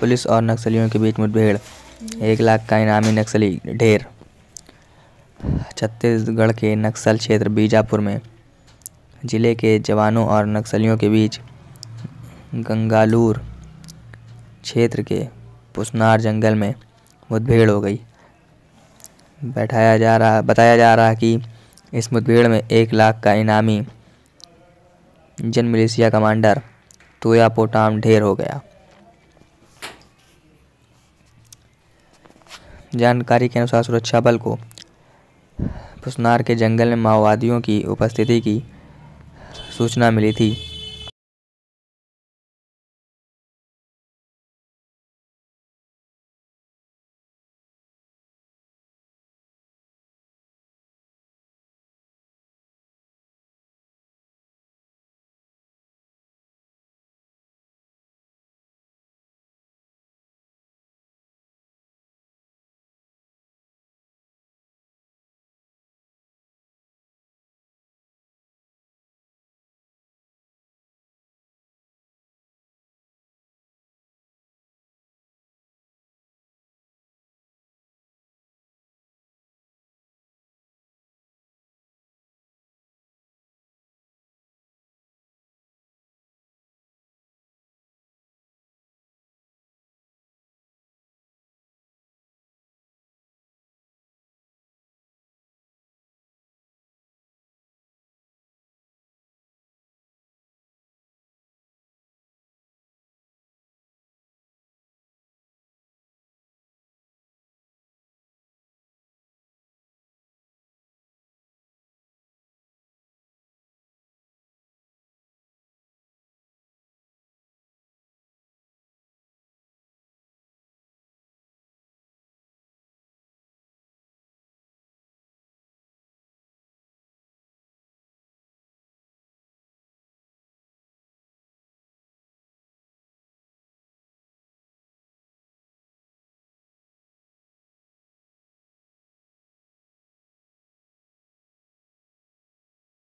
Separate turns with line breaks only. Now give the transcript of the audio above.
police और नक्सलियों के बीच मुठभेड़ एक लाख का इनामी नक्सली ढेर छत्तीसगढ़ के नक्सल क्षेत्र बीजापुर में जिले के जवानों और नक्सलियों के बीच गंगालूर क्षेत्र के पुसनार जंगल में मुठभेड़ हो गई बैठाया जा रहा बताया जा रहा कि इस मुठभेड़ में एक लाख का इनामी जन मिलिशिया कमांडर तोया पोटाम ढेर हो गया जानकारी के अनुसार सुरक्षा बल को पुसनार के जंगल में माओवादियों की उपस्थिति की सूचना मिली थी